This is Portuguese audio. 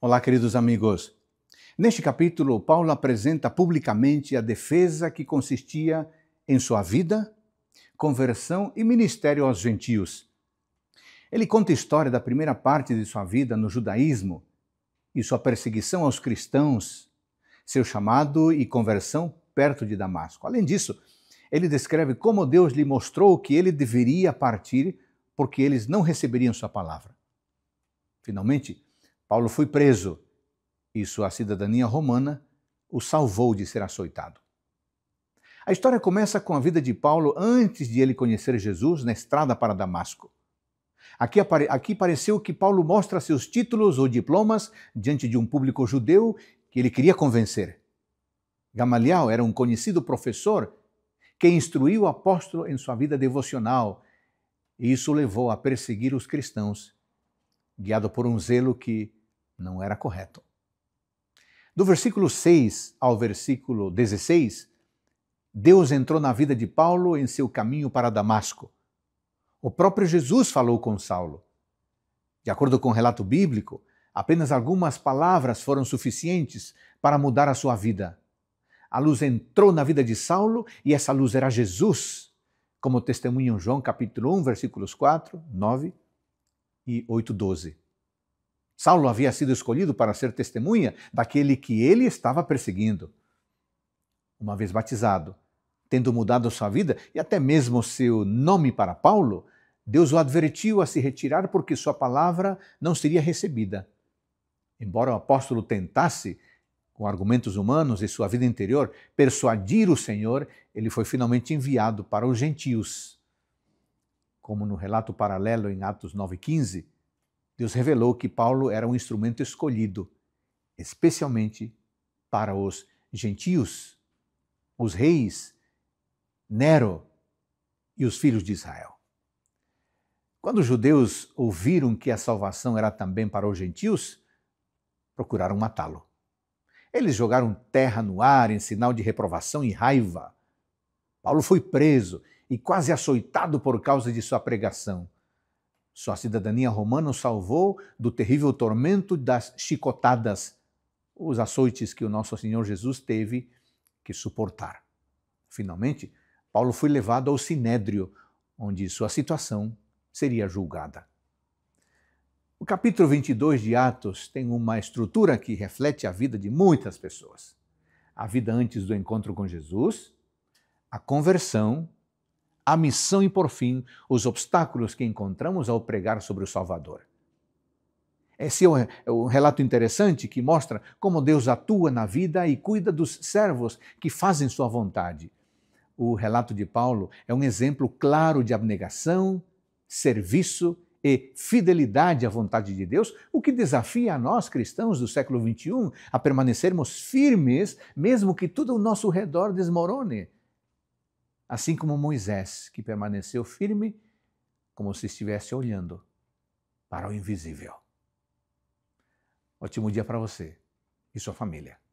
Olá, queridos amigos. Neste capítulo, Paulo apresenta publicamente a defesa que consistia em sua vida, conversão e ministério aos gentios. Ele conta a história da primeira parte de sua vida no judaísmo e sua perseguição aos cristãos, seu chamado e conversão perto de Damasco. Além disso, ele descreve como Deus lhe mostrou que ele deveria partir porque eles não receberiam sua palavra. Finalmente, Paulo foi preso e sua cidadania romana o salvou de ser açoitado. A história começa com a vida de Paulo antes de ele conhecer Jesus na estrada para Damasco. Aqui, aqui pareceu que Paulo mostra seus títulos ou diplomas diante de um público judeu que ele queria convencer. Gamaliel era um conhecido professor que instruiu o apóstolo em sua vida devocional, e isso o levou a perseguir os cristãos, guiado por um zelo que não era correto. Do versículo 6 ao versículo 16, Deus entrou na vida de Paulo em seu caminho para Damasco. O próprio Jesus falou com Saulo. De acordo com o relato bíblico, apenas algumas palavras foram suficientes para mudar a sua vida. A luz entrou na vida de Saulo e essa luz era Jesus, como testemunham João capítulo 1, versículos 4, 9 e 8, 12. Saulo havia sido escolhido para ser testemunha daquele que ele estava perseguindo. Uma vez batizado, tendo mudado sua vida e até mesmo seu nome para Paulo, Deus o advertiu a se retirar porque sua palavra não seria recebida. Embora o apóstolo tentasse, com argumentos humanos e sua vida interior, persuadir o Senhor, ele foi finalmente enviado para os gentios. Como no relato paralelo em Atos 9,15, Deus revelou que Paulo era um instrumento escolhido, especialmente para os gentios, os reis, Nero e os filhos de Israel. Quando os judeus ouviram que a salvação era também para os gentios, procuraram matá-lo. Eles jogaram terra no ar em sinal de reprovação e raiva. Paulo foi preso e quase açoitado por causa de sua pregação. Sua cidadania romana o salvou do terrível tormento das chicotadas, os açoites que o nosso Senhor Jesus teve que suportar. Finalmente, Paulo foi levado ao sinédrio, onde sua situação seria julgada. O capítulo 22 de Atos tem uma estrutura que reflete a vida de muitas pessoas: a vida antes do encontro com Jesus, a conversão a missão e, por fim, os obstáculos que encontramos ao pregar sobre o Salvador. Esse é, é um relato interessante que mostra como Deus atua na vida e cuida dos servos que fazem sua vontade. O relato de Paulo é um exemplo claro de abnegação, serviço e fidelidade à vontade de Deus, o que desafia a nós cristãos do século XXI a permanecermos firmes, mesmo que tudo ao nosso redor desmorone assim como Moisés, que permaneceu firme, como se estivesse olhando para o invisível. Ótimo dia para você e sua família.